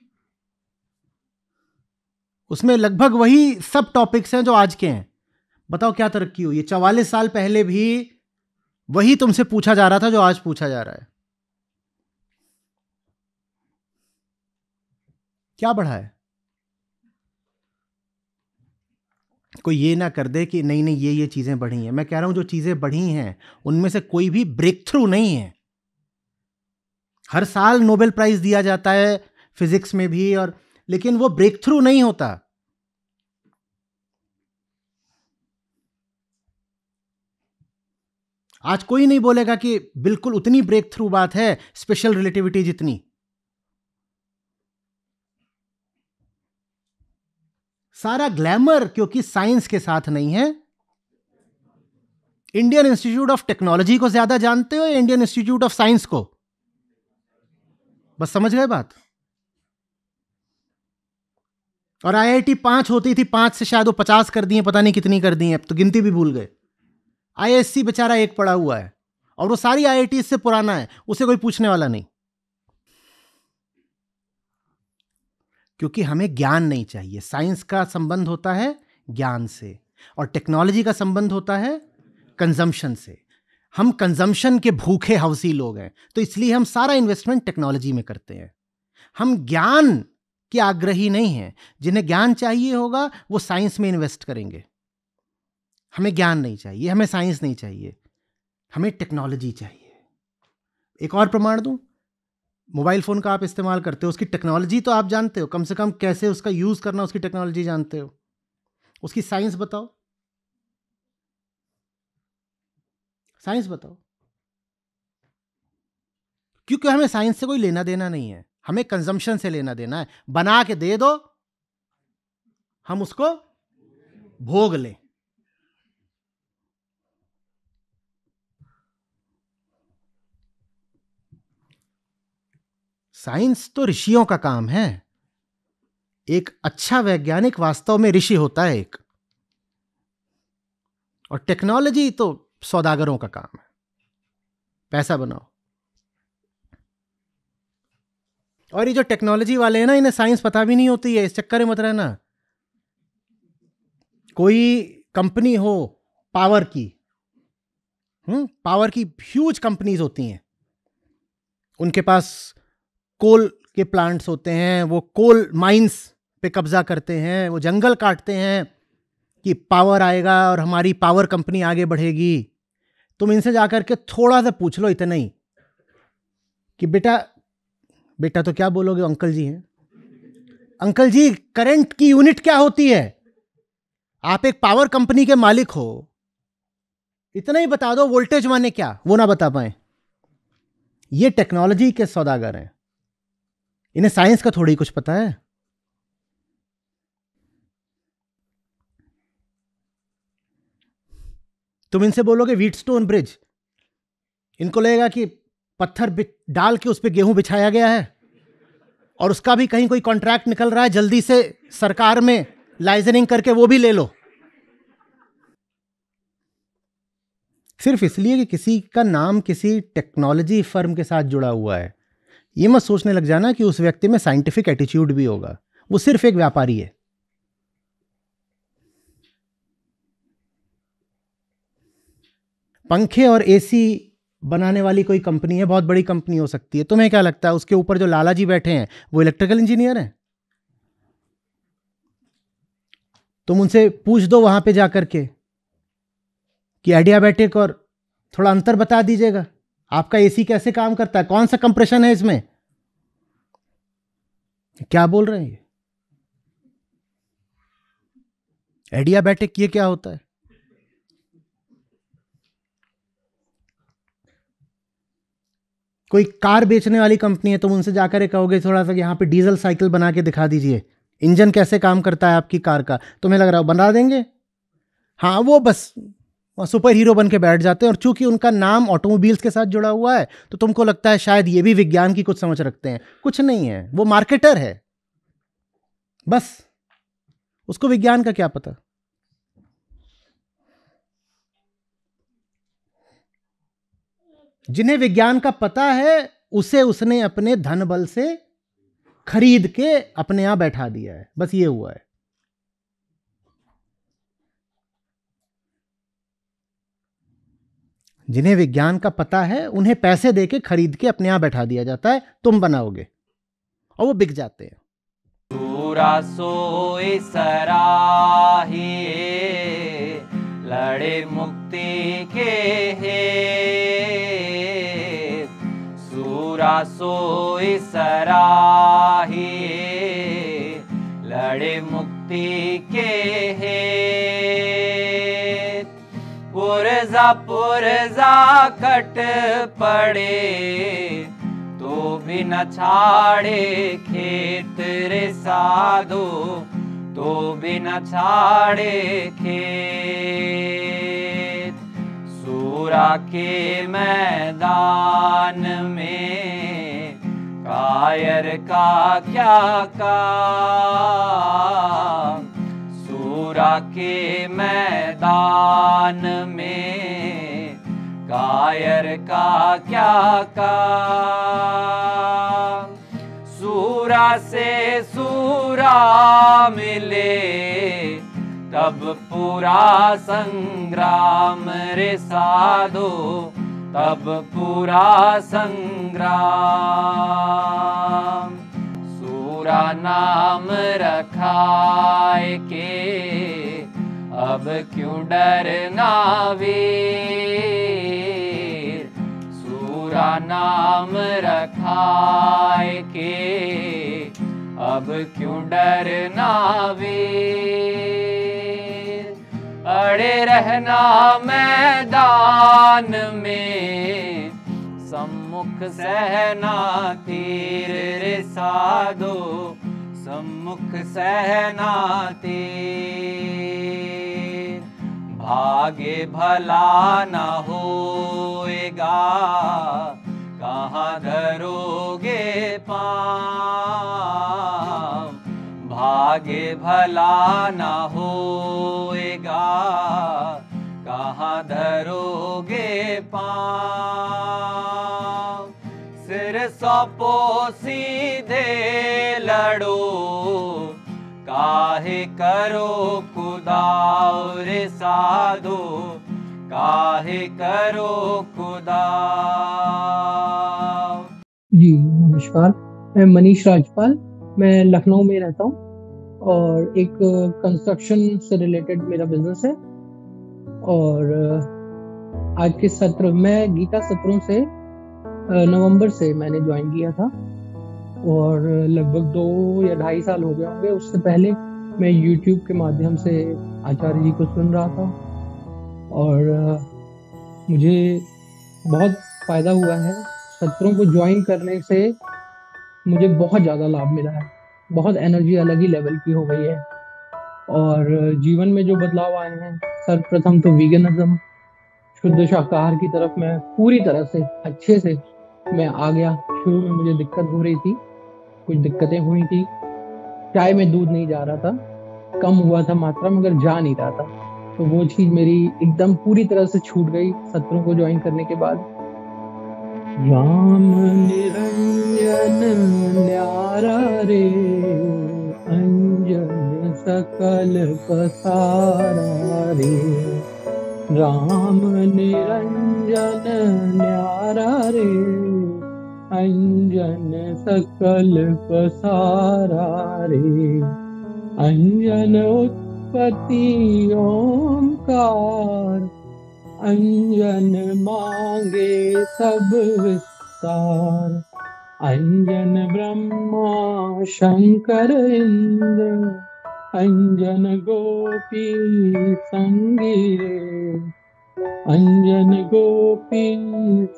S1: उसमें लगभग वही सब टॉपिक्स हैं जो आज के हैं बताओ क्या तरक्की हुई है चवालीस साल पहले भी वही तुमसे पूछा जा रहा था जो आज पूछा जा रहा है क्या बढ़ा है कोई ये ना कर दे कि नहीं नहीं ये ये चीज़ें बढ़ी हैं मैं कह रहा हूँ जो चीज़ें बढ़ी हैं उनमें से कोई भी ब्रेक थ्रू नहीं है हर साल नोबेल प्राइज़ दिया जाता है फिज़िक्स में भी और लेकिन वो ब्रेक थ्रू नहीं होता आज कोई नहीं बोलेगा कि बिल्कुल उतनी ब्रेक थ्रू बात है स्पेशल रिलेटिविटी जितनी सारा ग्लैमर क्योंकि साइंस के साथ नहीं है इंडियन इंस्टीट्यूट ऑफ टेक्नोलॉजी को ज्यादा जानते हो या इंडियन इंस्टीट्यूट ऑफ साइंस को बस समझ गए बात और आईआईटी पांच होती थी पांच से शायद वो पचास कर दिए पता नहीं कितनी कर दी है अब तो गिनती भी भूल गए आईएससी बेचारा एक पड़ा हुआ है और वो सारी आई इससे पुराना है उसे कोई पूछने वाला नहीं क्योंकि हमें ज्ञान नहीं चाहिए साइंस का संबंध होता है ज्ञान से और टेक्नोलॉजी का संबंध होता है कंजम्पशन से हम कंजम्पशन के भूखे हवसी लोग हैं तो इसलिए हम सारा इन्वेस्टमेंट टेक्नोलॉजी में करते हैं हम ज्ञान के आग्रही नहीं हैं जिन्हें ज्ञान चाहिए होगा वो साइंस में इन्वेस्ट करेंगे हमें ज्ञान नहीं चाहिए हमें साइंस नहीं चाहिए हमें टेक्नोलॉजी चाहिए एक और प्रमाण दूं मोबाइल फ़ोन का आप इस्तेमाल करते हो उसकी टेक्नोलॉजी तो आप जानते हो कम से कम कैसे उसका यूज़ करना उसकी टेक्नोलॉजी जानते हो उसकी साइंस बताओ साइंस बताओ क्योंकि हमें साइंस से कोई लेना देना नहीं है हमें कंजम्पशन से लेना देना है बना के दे दो हम उसको भोग लें साइंस तो ऋषियों का काम है एक अच्छा वैज्ञानिक वास्तव में ऋषि होता है एक और टेक्नोलॉजी तो सौदागरों का काम है पैसा बनाओ और ये जो टेक्नोलॉजी वाले हैं ना इन्हें साइंस पता भी नहीं होती है इस चक्कर में मत रहना कोई कंपनी हो पावर की हम्म पावर की ह्यूज कंपनीज होती हैं उनके पास कोल के प्लांट्स होते हैं वो कोल माइंस पे कब्जा करते हैं वो जंगल काटते हैं कि पावर आएगा और हमारी पावर कंपनी आगे बढ़ेगी तुम इनसे जा कर के थोड़ा सा पूछ लो इतना ही कि बेटा बेटा तो क्या बोलोगे अंकल जी हैं अंकल जी करंट की यूनिट क्या होती है आप एक पावर कंपनी के मालिक हो इतना ही बता दो वोल्टेज माने क्या वो ना बता पाए ये टेक्नोलॉजी के सौदागर हैं इन्हें साइंस का थोड़ी कुछ पता है तुम इनसे बोलोगे वीट स्टोन ब्रिज इनको लगेगा कि पत्थर डाल के उस पर गेहूं बिछाया गया है और उसका भी कहीं कोई कॉन्ट्रैक्ट निकल रहा है जल्दी से सरकार में लाइजनिंग करके वो भी ले लो सिर्फ इसलिए कि किसी का नाम किसी टेक्नोलॉजी फर्म के साथ जुड़ा हुआ है ये मत सोचने लग जाना कि उस व्यक्ति में साइंटिफिक एटीट्यूड भी होगा वो सिर्फ एक व्यापारी है पंखे और एसी बनाने वाली कोई कंपनी है बहुत बड़ी कंपनी हो सकती है तुम्हें क्या लगता है उसके ऊपर जो लाला जी बैठे हैं वो इलेक्ट्रिकल इंजीनियर हैं तुम उनसे पूछ दो वहां पे जाकर के कि बैठे और थोड़ा अंतर बता दीजिएगा आपका एसी कैसे काम करता है कौन सा कंप्रेशन है इसमें क्या बोल रहे हैं ये एडियाबैटिक ये क्या होता है कोई कार बेचने वाली कंपनी है तुम उनसे जाकर कहोगे थोड़ा सा यहां पे डीजल साइकिल बना के दिखा दीजिए इंजन कैसे काम करता है आपकी कार का तुम्हें लग रहा हो बना देंगे हाँ वो बस सुपर हीरो बन के बैठ जाते हैं और चूंकि उनका नाम ऑटोमोबाइल्स के साथ जुड़ा हुआ है तो तुमको लगता है शायद ये भी विज्ञान की कुछ समझ रखते हैं कुछ नहीं है वो मार्केटर है बस उसको विज्ञान का क्या पता जिन्हें विज्ञान का पता है उसे उसने अपने धन बल से खरीद के अपने यहां बैठा दिया है बस ये हुआ है जिन्हें विज्ञान का पता है उन्हें पैसे दे के खरीद के अपने आप बैठा दिया जाता है तुम बनाओगे और वो बिक जाते हैं
S3: लड़े मुक्ति के हे सूरा सोई सराही लड़े मुक्ति के पुरजा कट पड़े तो भी न छाड़े खेत रे साधो तो भी न छाड़े खेत सूरा के मैदान में कायर का क्या काम सूरा के मैदान में कायर का क्या का सूरा से सूरा मिले तब पूरा संग्राम रे साधो तब पूरा संग्राम सूरा नाम रखाए के अब क्यों डरना वे का नाम रखाए के अब क्यों डरना वे अड़े रहना मैदान में सम्मुख सहना तीर रे साधो सम्मुख सहना तीर भागे भला न होएगा कहाँ धरोगे पाम भागे भला न होएगा कहाँ धरोगे पाम सिर सपो सीधे लड़ो काहे करो खुदाऊर साधो
S1: काहे करो
S3: खुदा
S4: जी नमस्कार मैं मनीष राजपाल मैं लखनऊ में रहता हूँ और एक कंस्ट्रक्शन से रिलेटेड मेरा बिजनेस है और आज के सत्र में गीता सत्रों से नवंबर से मैंने ज्वाइन किया था और लगभग दो या ढाई साल हो गए होंगे उससे पहले मैं YouTube के माध्यम से आचार्य जी को सुन रहा था और मुझे बहुत फ़ायदा हुआ है सत्रों को ज्वाइन करने से मुझे बहुत ज़्यादा लाभ मिला है बहुत एनर्जी अलग ही लेवल की हो गई है और जीवन में जो बदलाव आए हैं सर्वप्रथम तो वीगनिज्म शुद्ध शाकाहार की तरफ मैं पूरी तरह से अच्छे से मैं आ गया शुरू में मुझे दिक्कत हो रही थी कुछ दिक्कतें हुई थी चाय में दूध नहीं जा रहा था कम हुआ था मात्रा मगर जा नहीं रहा था तो वो चीज़ मेरी एकदम पूरी तरह से छूट गई सत्रों को ज्वाइन करने के बाद
S5: राम निरंजन न्यारा रे अंजन सकल पसारा रे राम निरंजन न्यारा रे अञ्जन सकल पसारे अञ्जन उत्पत्ति ओङ्कार अञ्जन माङ्गे सब विस्तार अञ्जन ब्रह्मा शङ्कर इन्द अञ्जन गोपी सङ्गे अञ्जन गोपी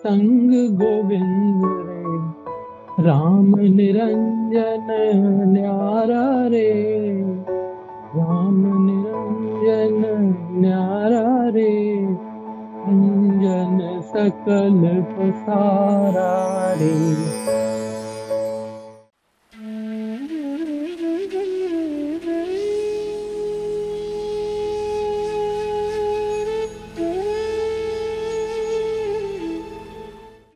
S5: सङ्ग गोविन्दे राम निरञ्जन न्यारा रे राम निरञ्जन न्यारा रे सकल पसारा रे